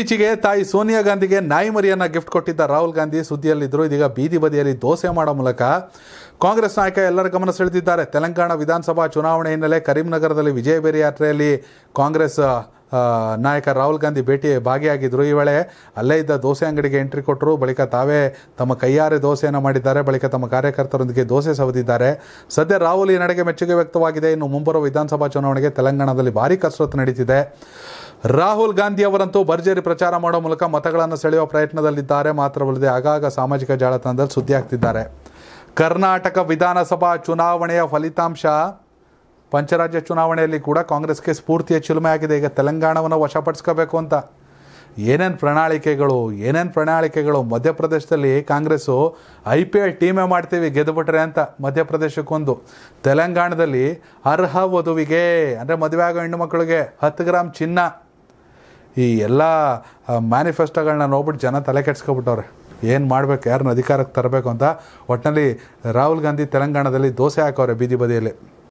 ಇತ್ತೀಚೆಗೆ ತಾಯಿ ಸೋನಿಯಾ ಗಾಂಧಿಗೆ ನಾಯಿ ಮರಿಯನ್ನು ಗಿಫ್ಟ್ ಕೊಟ್ಟಿದ್ದ ರಾಹುಲ್ ಗಾಂಧಿ ಸುದ್ದಿಯಲ್ಲಿದ್ದರು ಇದೀಗ ಬೀದಿ ಬದಿಯಲ್ಲಿ ದೋಸೆ ಮಾಡೋ ಮೂಲಕ ಕಾಂಗ್ರೆಸ್ ನಾಯಕ ಎಲ್ಲರ ಗಮನ ಸೆಳೆದಿದ್ದಾರೆ ತೆಲಂಗಾಣ ವಿಧಾನಸಭಾ ಚುನಾವಣೆ ಹಿನ್ನೆಲೆ ಕರೀಂನಗರದಲ್ಲಿ ವಿಜಯಬೇರಿ ಯಾತ್ರೆಯಲ್ಲಿ ಕಾಂಗ್ರೆಸ್ ನಾಯಕ ರಾಹುಲ್ ಗಾಂಧಿ ಭೇಟಿ ಭಾಗಿಯಾಗಿದ್ದರು ಈ ವೇಳೆ ಅಲ್ಲೇ ಇದ್ದ ದೋಸೆ ಅಂಗಡಿಗೆ ಎಂಟ್ರಿ ಕೊಟ್ಟರು ಬಳಿಕ ತಾವೇ ತಮ್ಮ ಕೈಯಾರೆ ದೋಸೆಯನ್ನು ಮಾಡಿದ್ದಾರೆ ಬಳಿಕ ತಮ್ಮ ಕಾರ್ಯಕರ್ತರೊಂದಿಗೆ ದೋಸೆ ಸವದಿದ್ದಾರೆ ಸದ್ಯ ರಾಹುಲ್ ಈ ನಡೆಗೆ ಮೆಚ್ಚುಗೆ ವ್ಯಕ್ತವಾಗಿದೆ ಇನ್ನು ಮುಂಬರುವ ವಿಧಾನಸಭಾ ಚುನಾವಣೆಗೆ ತೆಲಂಗಾಣದಲ್ಲಿ ಭಾರಿ ಕಸರತ್ತು ನಡೀತಿದೆ ರಾಹುಲ್ ಗಾಂಧಿ ಅವರಂತೂ ಭರ್ಜರಿ ಪ್ರಚಾರ ಮಾಡೋ ಮೂಲಕ ಮತಗಳನ್ನು ಸೆಳೆಯುವ ಪ್ರಯತ್ನದಲ್ಲಿದ್ದಾರೆ ಮಾತ್ರವಲ್ಲದೆ ಆಗಾಗ ಸಾಮಾಜಿಕ ಜಾಲತಾಣದಲ್ಲಿ ಸುದ್ದಿ ಆಗ್ತಿದ್ದಾರೆ ಕರ್ನಾಟಕ ವಿಧಾನಸಭಾ ಚುನಾವಣೆಯ ಫಲಿತಾಂಶ ಪಂಚರಾಜ್ಯ ಚುನಾವಣೆಯಲ್ಲಿ ಕೂಡ ಕಾಂಗ್ರೆಸ್ಗೆ ಸ್ಫೂರ್ತಿಯ ಚಿಲುಮೆ ಆಗಿದೆ ಈಗ ತೆಲಂಗಾಣವನ್ನು ವಶಪಡಿಸ್ಕೋಬೇಕು ಅಂತ ಏನೇನು ಪ್ರಣಾಳಿಕೆಗಳು ಏನೇನು ಪ್ರಣಾಳಿಕೆಗಳು ಮಧ್ಯಪ್ರದೇಶದಲ್ಲಿ ಕಾಂಗ್ರೆಸ್ಸು ಐ ಪಿ ಎಲ್ ಟೀಮೇ ಮಾಡ್ತೀವಿ ಗೆದ್ದುಬಿಟ್ರೆ ಅಂತ ಮಧ್ಯಪ್ರದೇಶಕ್ಕೊಂದು ತೆಲಂಗಾಣದಲ್ಲಿ ಅರ್ಹ ವಧುವಿಗೆ ಅಂದರೆ ಮದುವೆ ಆಗೋ ಹೆಣ್ಣು ಮಕ್ಕಳಿಗೆ ಹತ್ತು ಗ್ರಾಮ್ ಚಿನ್ನ ಈ ಎಲ್ಲ ಮ್ಯಾನಿಫೆಸ್ಟೋಗಳನ್ನ ನೋಡ್ಬಿಟ್ಟು ಜನ ತಲೆ ಕೆಡ್ಸ್ಕೊಬಿಟ್ಟವ್ರೆ ಏನು ಮಾಡಬೇಕು ಯಾರನ್ನ ಅಧಿಕಾರಕ್ಕೆ ತರಬೇಕು ಅಂತ ಒಟ್ಟಿನಲ್ಲಿ ರಾಹುಲ್ ಗಾಂಧಿ ತೆಲಂಗಾಣದಲ್ಲಿ ದೋಸೆ ಹಾಕೋರೆ ಬೀದಿ ಬದಿಯಲ್ಲಿ